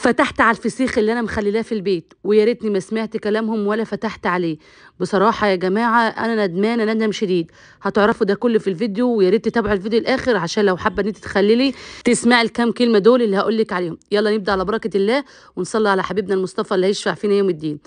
فتحت على الفسيخ اللي انا مخليلاه في البيت ويا ريتني ما سمعت كلامهم ولا فتحت عليه بصراحه يا جماعه انا ندمانه ندم شديد هتعرفوا ده كله في الفيديو ويا ريت تتابعوا الفيديو الاخر عشان لو حابه ان انت تخللي تسمعي الكام كلمه دول اللي هقول لك عليهم يلا نبدا على بركه الله ونصلي على حبيبنا المصطفى اللي هيشفع فينا يوم الدين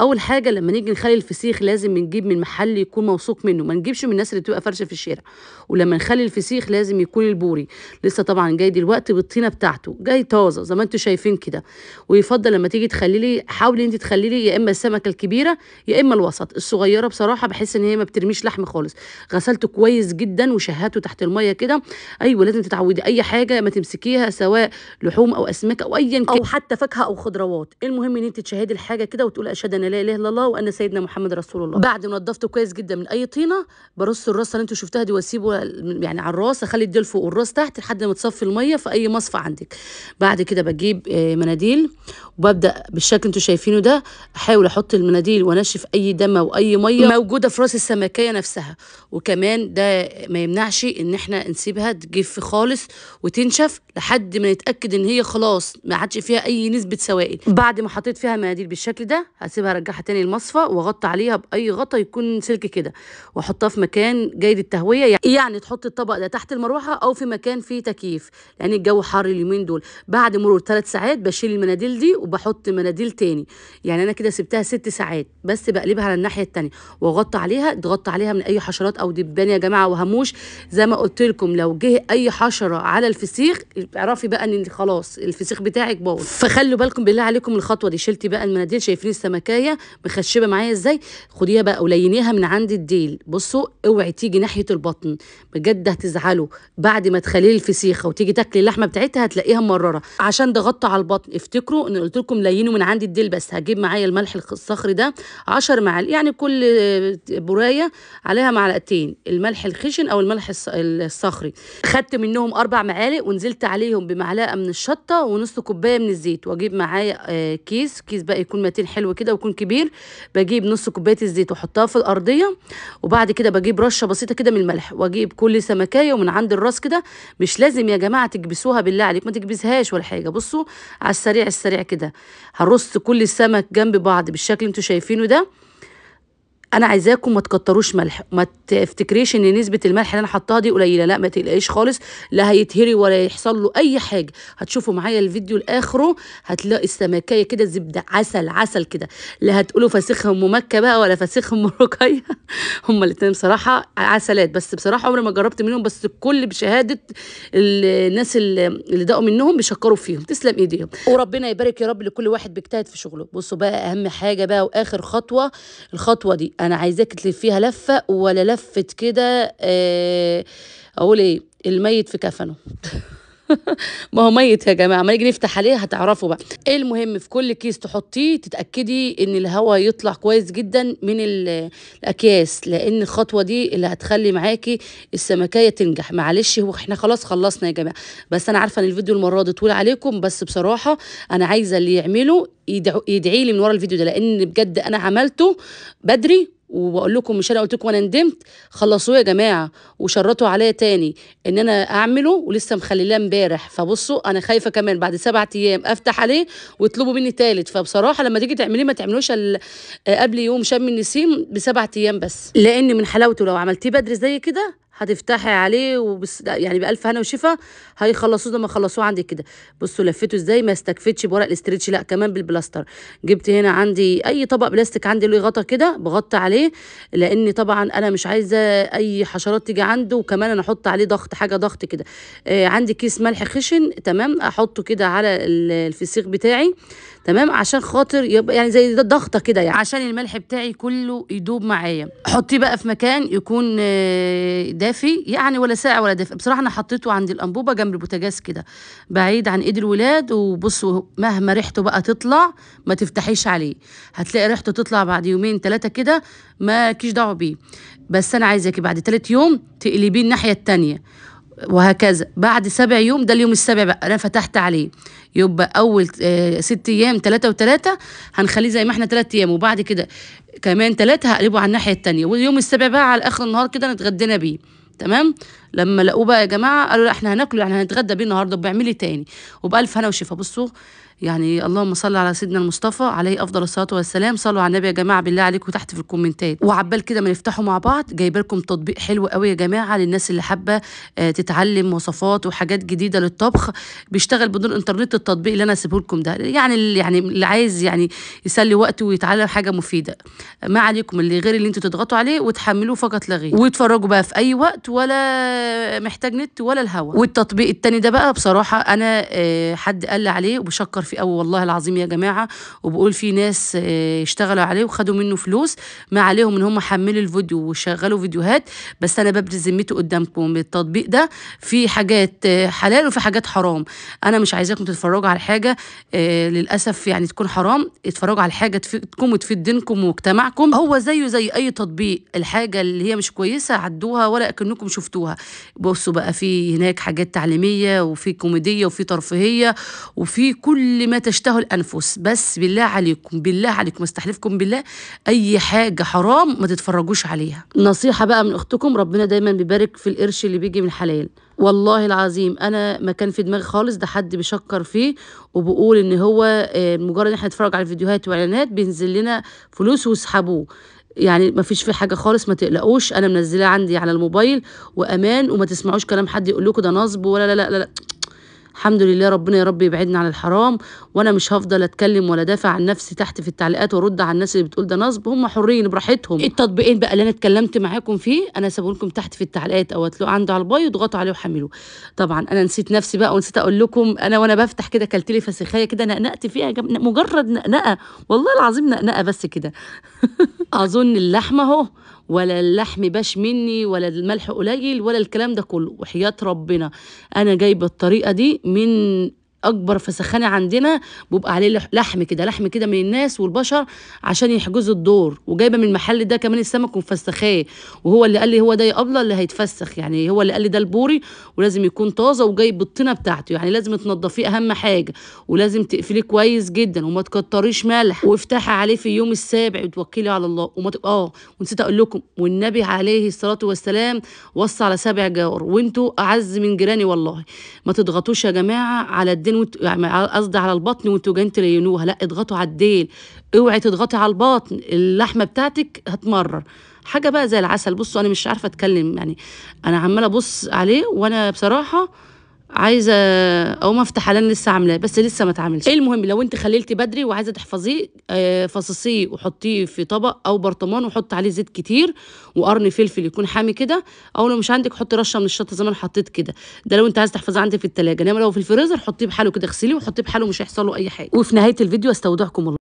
اول حاجه لما نيجي نخلي الفسيخ لازم نجيب من محل يكون موثوق منه ما نجيبش من الناس اللي بتبقى فرشه في الشارع ولما نخلي الفسيخ لازم يكون البوري لسه طبعا جاي دلوقتي بالطينه بتاعته جاي طازه زي ما انتم شايفين كده كده ويفضل لما تيجي تخلي لي حاولي انت تخلي لي يا اما السمكه الكبيره يا اما الوسط الصغيره بصراحه بحس ان هي ما بترميش لحم خالص غسلته كويس جدا وشهته تحت الميه كده ايوه لازم تتعودي اي حاجه ما تمسكيها سواء لحوم او اسماك او ايا كان او حتى فاكهه او خضروات المهم ان انت تشهدي الحاجه كده وتقولي اشهد ان لا اله الا الله وان سيدنا محمد رسول الله بعد ما نضفته كويس جدا من اي طينه برص الرصه اللي انت شفتها دي واسيبه يعني على الراس اخلي الديل فوق والراس تحت لحد ما تصفي الميه في اي مصفى عندك بعد كده بجيب من آه، المناديل وببدا بالشكل انتم شايفينه ده احاول احط المناديل وانشف اي دم او اي ميه موجوده في راس السمكيه نفسها وكمان ده ما يمنعش ان احنا نسيبها تجف خالص وتنشف لحد ما نتاكد ان هي خلاص ما عادش فيها اي نسبه سوائل بعد ما حطيت فيها مناديل بالشكل ده هسيبها ارجعها تاني المصفى واغطي عليها باي غطا يكون سلك كده واحطها في مكان جيد التهويه يعني, يعني تحط الطبق ده تحت المروحه او في مكان فيه تكييف لان يعني الجو حر اليومين دول بعد مرور ثلاث ساعات بش بشيل المناديل دي وبحط مناديل تاني يعني انا كده سبتها ست ساعات بس بقلبها على الناحيه التانيه واغطي عليها تغطي عليها من اي حشرات او دبان يا جماعه وهموش زي ما قلت لكم لو جه اي حشره على الفسيخ اعرفي بقى ان خلاص الفسيخ بتاعك باظ فخلوا بالكم بالله عليكم الخطوه دي شلتي بقى المناديل شايفين السمكايه مخشبه معايا ازاي خديها بقى ولينيها من عند الديل بصوا اوعي تيجي ناحيه البطن بجد هتزعلوا بعد ما تخليه الفسيخه وتيجي تاكلي اللحمه بتاعتها هتلاقيها مرره عشان ده غطى على البطن افتكروا ان قلت لكم لينوا من عندي الديل بس هجيب معايا الملح الصخري ده 10 معالق يعني كل آه، برايه عليها معلقتين الملح الخشن او الملح الصخري خدت منهم اربع معالق ونزلت عليهم بمعلقه من الشطه ونص كوبايه من الزيت واجيب معايا آه، كيس كيس بقى يكون متين حلو كده ويكون كبير بجيب نص كوبايه الزيت واحطها في الارضيه وبعد كده بجيب رشه بسيطه كده من الملح واجيب كل سمكايه ومن عند الراس كده مش لازم يا جماعه تكبسوها بالله عليك ما تكبسهاش ولا حاجه بصوا السريع السريع كده هرص كل السمك جنب بعض بالشكل اللي انتوا شايفينه ده انا عايزاكم ما تكتروش ملح ما تفتكريش ان نسبه الملح اللي انا حطاها دي قليله لا ما تقلقيش خالص لا هيتهري ولا يحصل له اي حاجه هتشوفوا معايا الفيديو لاخره هتلاقي السمكيه كده زبده عسل عسل كده لا هتقولوا فسيخ ممكه بقى ولا فسيخ رقيه هما الاثنين بصراحه عسلات بس بصراحه عمري ما جربت منهم بس الكل بشهاده الناس اللي دقوا منهم بيشكروا فيهم تسلم ايديهم وربنا يبارك يا رب لكل واحد بيجتهد في شغله بصوا بقى اهم حاجه بقى واخر خطوه الخطوه دي انا عايزاك تلفيها لفه ولا لفه كده آه، اقول ايه الميت في كفنه ما هو ميت يا جماعه ما نيجي نفتح عليه هتعرفوا بقى إيه المهم في كل كيس تحطيه تتاكدي ان الهواء يطلع كويس جدا من الاكياس لان الخطوه دي اللي هتخلي معاكي السمكيه تنجح معلش هو احنا خلاص خلصنا يا جماعه بس انا عارفه ان الفيديو المره دي طويل عليكم بس بصراحه انا عايزه اللي يعمله يدعي لي من ورا الفيديو ده لان بجد انا عملته بدري وبقول لكم مش انا قلت لكم انا ندمت خلصوه يا جماعه وشرطوا عليا تاني ان انا اعمله ولسه مخليلاه امبارح فبصوا انا خايفه كمان بعد سبعة ايام افتح عليه ويطلبوا مني تالت فبصراحه لما تيجي تعمليه ما تعملوش قبل يوم شم النسيم بسبعة ايام بس لان من حلاوته لو عملتيه بدري زي كده هتفتحي عليه وبس يعني بألف هنا وشفا هيخلصوه زي ما خلصوه عندي كده بصوا لفيته ازاي ما استكفتش بورق الاسترتش لا كمان بالبلاستر جبت هنا عندي اي طبق بلاستيك عندي له غطا كده بغطي عليه لان طبعا انا مش عايزه اي حشرات تيجي عنده وكمان انا احط عليه ضغط حاجه ضغط كده آه عندي كيس ملح خشن تمام احطه كده على الفسيخ بتاعي تمام عشان خاطر يبقى يعني زي ده ضغطه كده يعني عشان الملح بتاعي كله يدوب معايا حطيه بقى في مكان يكون آه دافي يعني ولا ساقع ولا دافي بصراحه انا حطيته عند الانبوبه جنب البوتاجاز كده بعيد عن ايد الولاد وبصوا مهما ريحته بقى تطلع ما تفتحيش عليه هتلاقي ريحته تطلع بعد يومين ثلاثه كده ما كيش دعوه بيه بس انا عايزاكي بعد ثلاث يوم تقلبيه الناحيه الثانيه وهكذا بعد سبع يوم ده اليوم السابع بقى انا فتحت عليه يبقى اول آه، ست ايام ثلاثة وثلاثة هنخليه زي ما احنا ثلاث ايام وبعد كده كمان ثلاثة هقلبه على الناحية التانية واليوم السابع بقى على اخر النهار كده نتغدينا بيه تمام لما لقوه بقى يا جماعه قالوا لا احنا هناكله احنا هنتغدى بيه النهارده بيعملي تاني وبالف هنا وشفا بصوا يعني اللهم صل على سيدنا المصطفى عليه افضل الصلاه والسلام صلوا على النبي يا جماعه بالله عليكم تحت في الكومنتات وعبال كده ما نفتحوا مع بعض جايبه لكم تطبيق حلو قوي يا جماعه للناس اللي حابه آه، تتعلم وصفات وحاجات جديده للطبخ بيشتغل بدون انترنت التطبيق اللي انا سيبه لكم ده يعني يعني اللي عايز يعني يسلي وقته ويتعلم حاجه مفيده ما عليكم اللي غير اللي انتوا تضغطوا عليه وتحملوه فقط لا غير واتفرجوا بقى في اي وقت ولا محتاج نت ولا الهوا والتطبيق التاني ده بقى بصراحه انا آه، حد قال لي عليه وبشكر فيه قوي والله العظيم يا جماعه وبقول في ناس آه، اشتغلوا عليه وخدوا منه فلوس ما عليهم ان هم حملوا الفيديو وشغلوا فيديوهات بس انا ببرز ذمتي قدامكم التطبيق ده في حاجات آه، حلال وفي حاجات حرام انا مش عايزاكم تتفرجوا على حاجه آه، للاسف يعني تكون حرام اتفرجوا على حاجه تفيدكم وتفيد دينكم ومجتمعكم هو زيه زي اي تطبيق الحاجه اللي هي مش كويسه عدوها ولا اكنكم شفتوها بصوا بقى في هناك حاجات تعليميه وفي كوميديه وفي ترفيهيه وفي كل كل ما تشتهى الانفس بس بالله عليكم بالله عليكم استحلفكم بالله اي حاجه حرام ما تتفرجوش عليها نصيحه بقى من اختكم ربنا دايما بيبارك في القرش اللي بيجي من حلال والله العظيم انا ما كان في دماغي خالص ده حد بيشكر فيه وبقول ان هو آه، مجرد ان احنا نتفرج على الفيديوهات واعلانات بينزل لنا فلوس ويسحبوه يعني ما فيش في حاجه خالص ما تقلقوش انا منزلاه عندي على الموبايل وامان وما تسمعوش كلام حد يقول لكم ده نصب ولا لا لا لا, لا. الحمد لله ربنا يا رب يبعدنا عن الحرام وانا مش هفضل اتكلم ولا دافع عن نفسي تحت في التعليقات وارد على الناس اللي بتقول ده نصب هم حرين براحتهم التطبيقين بقى اللي انا اتكلمت معاكم فيه انا سابه لكم تحت في التعليقات او هتلاقوه عنده على البايو اضغطوا عليه وحملوه طبعا انا نسيت نفسي بقى ونسيت اقول لكم انا وانا بفتح كده كلت لي فسيخايه كده نقنقت فيها جم... مجرد نقنقه والله العظيم نقنقه بس كده اظن اللحمه اهو ولا اللحم باش مني ولا الملح قليل ولا الكلام ده كله وحياة ربنا أنا جايبة الطريقة دي من اكبر فسخانه عندنا بيبقى عليه لحم كده لحم كده من الناس والبشر عشان يحجزوا الدور وجايبه من المحل ده كمان السمك ومفسخاه وهو اللي قال لي هو ده يا ابله اللي هيتفسخ يعني هو اللي قال لي ده البوري ولازم يكون طازه وجايب بالطينه بتاعته يعني لازم تنضفيه اهم حاجه ولازم تقفليه كويس جدا وما تكتريش ملح وافتحي عليه في اليوم السابع وتوكلي على الله وما ت... اه ونسيت اقول لكم والنبي عليه الصلاه والسلام وصى على سبع جوار وانتوا اعز من جيراني والله ما تضغطوش يا جماعه على الدين الدين يعني قصدي على البطن وانتوا جايين تلينوها لا اضغطوا على الديل اوعي تضغطي على البطن اللحمه بتاعتك هتمرر حاجه بقى زي العسل بصوا انا مش عارفه اتكلم يعني انا عماله ابص عليه وانا بصراحه عايزه اقوم افتح علان لسه عاملاه بس لسه ما اتعملش إيه المهم لو انت خللتي بدري وعايزه تحفظيه آه، فصصيه وحطيه في طبق او برطمان وحط عليه زيت كتير وقرن فلفل يكون حامي كده او لو مش عندك حطي رشه من الشطه زي ما انا حطيت كده ده لو انت عايزه تحفظيه عندك في التلاجة انما لو في الفريزر حطيه بحاله كده اغسليه وحطيه بحاله مش هيحصل له اي حاجه وفي نهايه الفيديو استودعكم الله